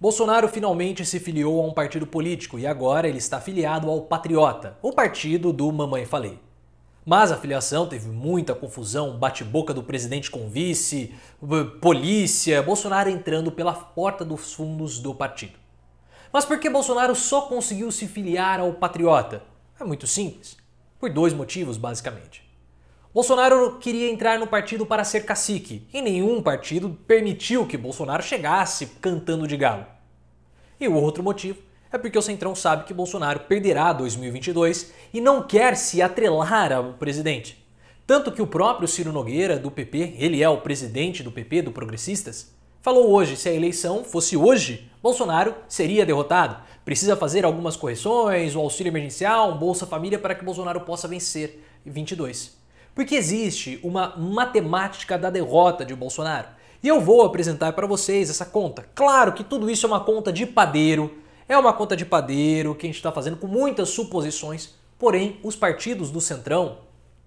Bolsonaro finalmente se filiou a um partido político e agora ele está filiado ao Patriota, o partido do Mamãe Falei. Mas a filiação teve muita confusão, bate-boca do presidente com vice, polícia, Bolsonaro entrando pela porta dos fundos do partido. Mas por que Bolsonaro só conseguiu se filiar ao Patriota? É muito simples. Por dois motivos, basicamente. Bolsonaro queria entrar no partido para ser cacique, e nenhum partido permitiu que Bolsonaro chegasse cantando de galo. E o outro motivo é porque o Centrão sabe que Bolsonaro perderá 2022 e não quer se atrelar ao presidente. Tanto que o próprio Ciro Nogueira, do PP, ele é o presidente do PP, do Progressistas, falou hoje: se a eleição fosse hoje, Bolsonaro seria derrotado. Precisa fazer algumas correções, o auxílio emergencial, um Bolsa Família para que Bolsonaro possa vencer 22. Porque existe uma matemática da derrota de Bolsonaro. E eu vou apresentar para vocês essa conta. Claro que tudo isso é uma conta de padeiro, é uma conta de padeiro que a gente está fazendo com muitas suposições, porém os partidos do Centrão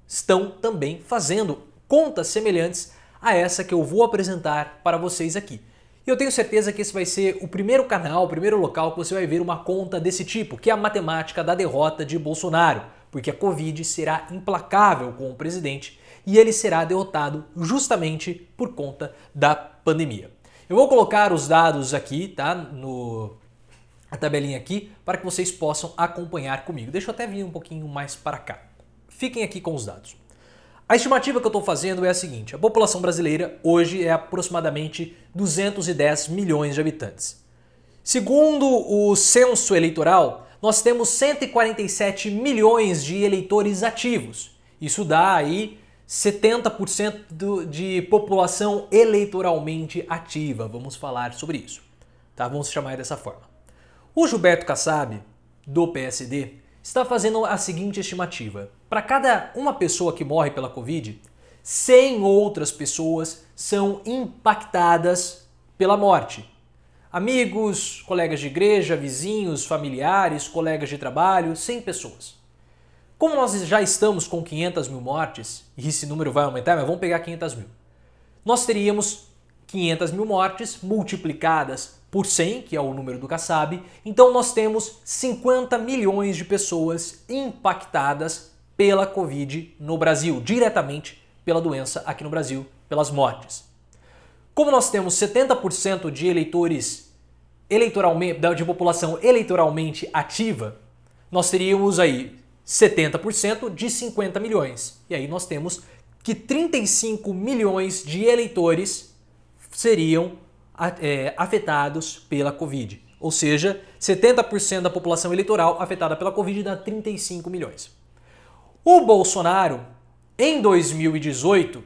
estão também fazendo contas semelhantes a essa que eu vou apresentar para vocês aqui. E eu tenho certeza que esse vai ser o primeiro canal, o primeiro local que você vai ver uma conta desse tipo, que é a matemática da derrota de Bolsonaro porque a Covid será implacável com o presidente e ele será derrotado justamente por conta da pandemia. Eu vou colocar os dados aqui, tá? No a tabelinha aqui para que vocês possam acompanhar comigo. Deixa eu até vir um pouquinho mais para cá. Fiquem aqui com os dados. A estimativa que eu estou fazendo é a seguinte: a população brasileira hoje é aproximadamente 210 milhões de habitantes. Segundo o censo eleitoral, nós temos 147 milhões de eleitores ativos. Isso dá aí 70% de população eleitoralmente ativa. Vamos falar sobre isso. Tá? Vamos chamar dessa forma. O Gilberto Kassab, do PSD, está fazendo a seguinte estimativa: para cada uma pessoa que morre pela Covid, 100 outras pessoas são impactadas pela morte amigos, colegas de igreja, vizinhos, familiares, colegas de trabalho, 100 pessoas. Como nós já estamos com 500 mil mortes, e esse número vai aumentar, mas vamos pegar 500 mil, nós teríamos 500 mil mortes multiplicadas por 100, que é o número do Kassab, então nós temos 50 milhões de pessoas impactadas pela Covid no Brasil, diretamente pela doença aqui no Brasil, pelas mortes. Como nós temos 70% de eleitores eleitoralmente, de população eleitoralmente ativa, nós teríamos aí 70% de 50 milhões. E aí nós temos que 35 milhões de eleitores seriam é, afetados pela Covid. Ou seja, 70% da população eleitoral afetada pela Covid dá 35 milhões. O Bolsonaro, em 2018,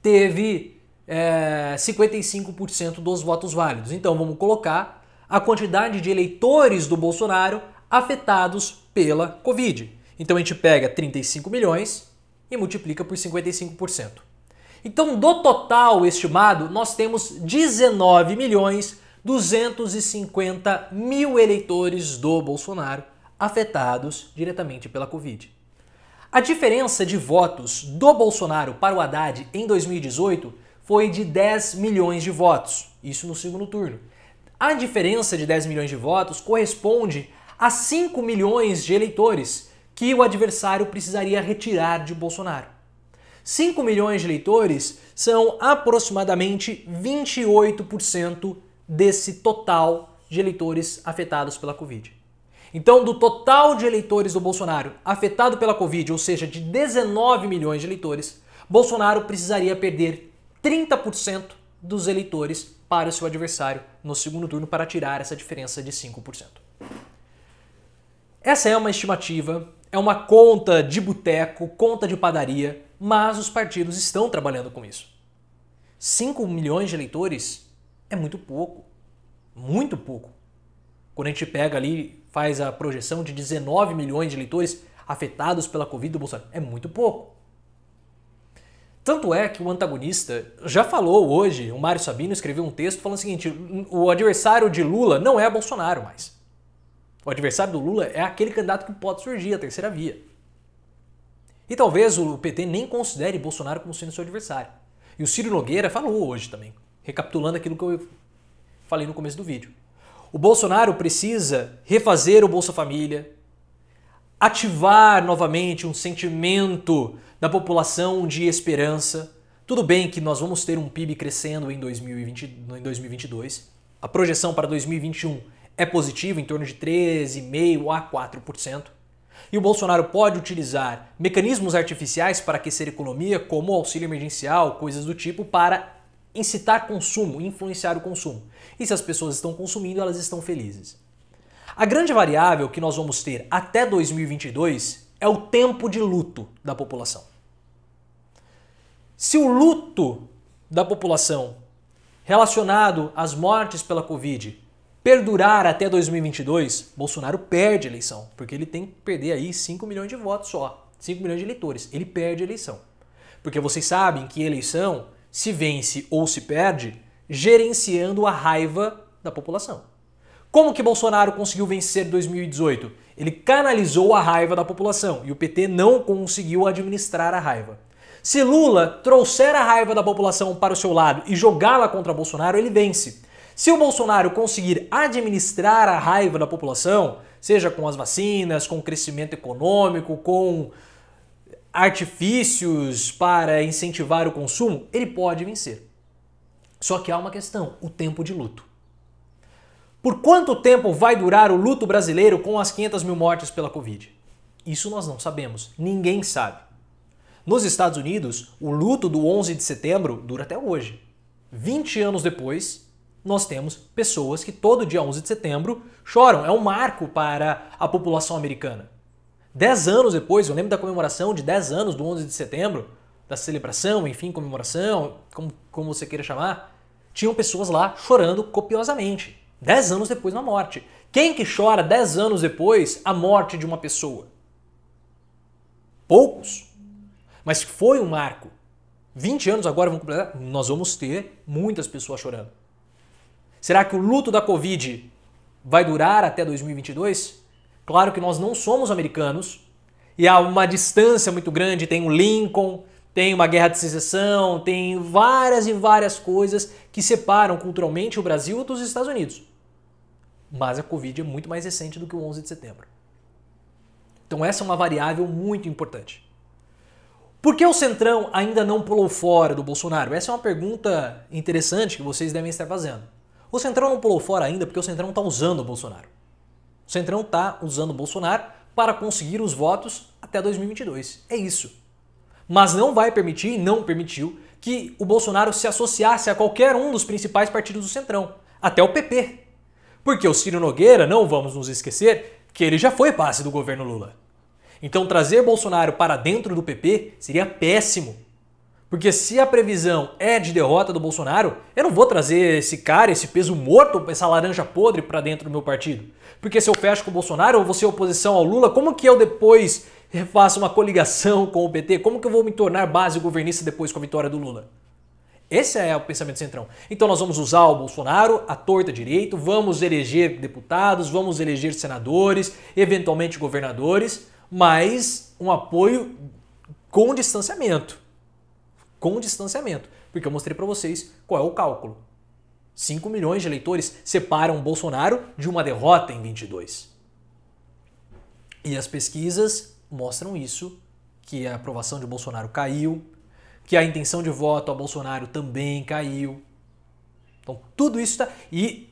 teve é, 55% dos votos válidos. Então vamos colocar a quantidade de eleitores do Bolsonaro afetados pela Covid. Então a gente pega 35 milhões e multiplica por 55%. Então, do total estimado, nós temos 19 milhões 250 mil eleitores do Bolsonaro afetados diretamente pela Covid. A diferença de votos do Bolsonaro para o Haddad em 2018 foi de 10 milhões de votos, isso no segundo turno. A diferença de 10 milhões de votos corresponde a 5 milhões de eleitores que o adversário precisaria retirar de Bolsonaro. 5 milhões de eleitores são aproximadamente 28% desse total de eleitores afetados pela Covid. Então, do total de eleitores do Bolsonaro afetado pela Covid, ou seja, de 19 milhões de eleitores, Bolsonaro precisaria perder 30% dos eleitores para o seu adversário no segundo turno para tirar essa diferença de 5%. Essa é uma estimativa, é uma conta de boteco, conta de padaria, mas os partidos estão trabalhando com isso. 5 milhões de eleitores é muito pouco. Muito pouco. Quando a gente pega ali, faz a projeção de 19 milhões de eleitores afetados pela Covid do Bolsonaro, é muito pouco. Tanto é que o antagonista já falou hoje, o Mário Sabino escreveu um texto falando o seguinte: o adversário de Lula não é Bolsonaro mais. O adversário do Lula é aquele candidato que pode surgir, a terceira via. E talvez o PT nem considere Bolsonaro como sendo seu adversário. E o Ciro Nogueira falou hoje também, recapitulando aquilo que eu falei no começo do vídeo. O Bolsonaro precisa refazer o Bolsa Família, ativar novamente um sentimento da população de esperança. Tudo bem que nós vamos ter um PIB crescendo em, 2020, em 2022. A projeção para 2021 é positiva, em torno de 13,5% a 4%. E o Bolsonaro pode utilizar mecanismos artificiais para aquecer a economia, como auxílio emergencial, coisas do tipo, para incitar consumo, influenciar o consumo. E se as pessoas estão consumindo, elas estão felizes. A grande variável que nós vamos ter até 2022 é o tempo de luto da população. Se o luto da população relacionado às mortes pela Covid perdurar até 2022, Bolsonaro perde a eleição, porque ele tem que perder aí 5 milhões de votos só, 5 milhões de eleitores. Ele perde a eleição. Porque vocês sabem que eleição se vence ou se perde gerenciando a raiva da população. Como que Bolsonaro conseguiu vencer 2018? Ele canalizou a raiva da população e o PT não conseguiu administrar a raiva. Se Lula trouxer a raiva da população para o seu lado e jogá-la contra Bolsonaro, ele vence. Se o Bolsonaro conseguir administrar a raiva da população, seja com as vacinas, com o crescimento econômico, com artifícios para incentivar o consumo, ele pode vencer. Só que há uma questão: o tempo de luto. Por quanto tempo vai durar o luto brasileiro com as 500 mil mortes pela Covid? Isso nós não sabemos, ninguém sabe. Nos Estados Unidos, o luto do 11 de setembro dura até hoje. 20 anos depois, nós temos pessoas que todo dia 11 de setembro choram. É um marco para a população americana. 10 anos depois, eu lembro da comemoração de 10 anos do 11 de setembro, da celebração, enfim, comemoração, como, como você queira chamar, tinham pessoas lá chorando copiosamente. 10 anos depois da morte. Quem que chora 10 anos depois a morte de uma pessoa? Poucos. Mas foi um marco. 20 anos agora vão completar, nós vamos ter muitas pessoas chorando. Será que o luto da Covid vai durar até 2022? Claro que nós não somos americanos e há uma distância muito grande, tem o Lincoln, tem uma guerra de secessão, tem várias e várias coisas que separam culturalmente o Brasil dos Estados Unidos. Mas a Covid é muito mais recente do que o 11 de setembro. Então essa é uma variável muito importante. Por que o Centrão ainda não pulou fora do Bolsonaro? Essa é uma pergunta interessante que vocês devem estar fazendo. O Centrão não pulou fora ainda porque o Centrão está usando o Bolsonaro. O Centrão está usando o Bolsonaro para conseguir os votos até 2022. É isso. Mas não vai permitir, e não permitiu, que o Bolsonaro se associasse a qualquer um dos principais partidos do Centrão, até o PP. Porque o Ciro Nogueira, não vamos nos esquecer, que ele já foi passe do governo Lula. Então, trazer Bolsonaro para dentro do PP seria péssimo. Porque se a previsão é de derrota do Bolsonaro, eu não vou trazer esse cara, esse peso morto, essa laranja podre para dentro do meu partido. Porque se eu fecho com o Bolsonaro, eu vou ser oposição ao Lula, como que eu depois faço uma coligação com o PT? Como que eu vou me tornar base governista depois com a vitória do Lula? Esse é o pensamento centrão. Então nós vamos usar o Bolsonaro à torta direito, vamos eleger deputados, vamos eleger senadores, eventualmente governadores, mas um apoio com distanciamento. Com distanciamento. Porque eu mostrei para vocês qual é o cálculo. 5 milhões de eleitores separam Bolsonaro de uma derrota em 22. E as pesquisas mostram isso, que a aprovação de Bolsonaro caiu, que a intenção de voto a Bolsonaro também caiu. Então tudo isso está... E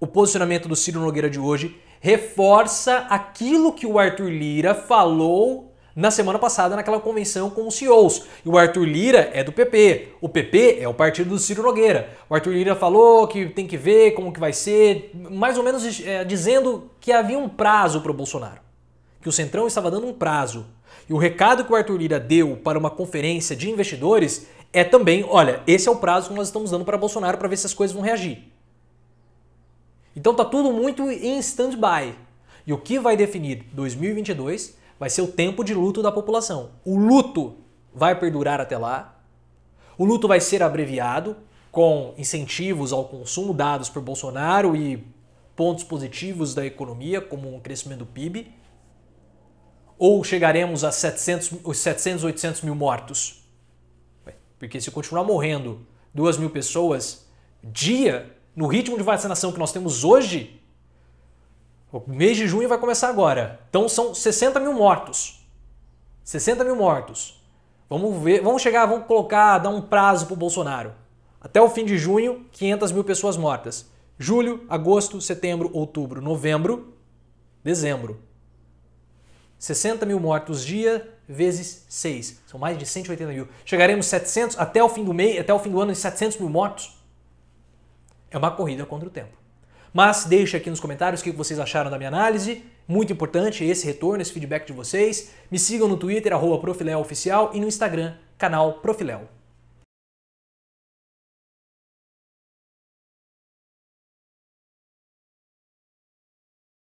o posicionamento do Ciro Nogueira de hoje reforça aquilo que o Arthur Lira falou na semana passada naquela convenção com os CEOs. E o Arthur Lira é do PP. O PP é o partido do Ciro Nogueira. O Arthur Lira falou que tem que ver como que vai ser, mais ou menos é, dizendo que havia um prazo para o Bolsonaro. Que o Centrão estava dando um prazo. E o recado que o Arthur Lira deu para uma conferência de investidores é também, olha, esse é o prazo que nós estamos dando para Bolsonaro para ver se as coisas vão reagir. Então tá tudo muito em stand-by. E o que vai definir 2022 vai ser o tempo de luto da população. O luto vai perdurar até lá. O luto vai ser abreviado com incentivos ao consumo dados por Bolsonaro e pontos positivos da economia, como um crescimento do PIB? Ou chegaremos a 700, os 700, 800 mil mortos? Porque se continuar morrendo 2 mil pessoas dia, no ritmo de vacinação que nós temos hoje, o mês de junho vai começar agora. Então são 60 mil mortos. 60 mil mortos. Vamos ver, vamos chegar, vamos colocar, dar um prazo para o Bolsonaro. Até o fim de junho, 500 mil pessoas mortas. Julho, agosto, setembro, outubro, novembro, dezembro. 60 mil mortos dia vezes 6. São mais de 180 mil. Chegaremos 700 até o fim do mês, até o fim do ano, em 700 mil mortos. É uma corrida contra o tempo. Mas deixe aqui nos comentários o que vocês acharam da minha análise. Muito importante esse retorno, esse feedback de vocês. Me sigam no Twitter, arroba e no Instagram, canal Profiléo.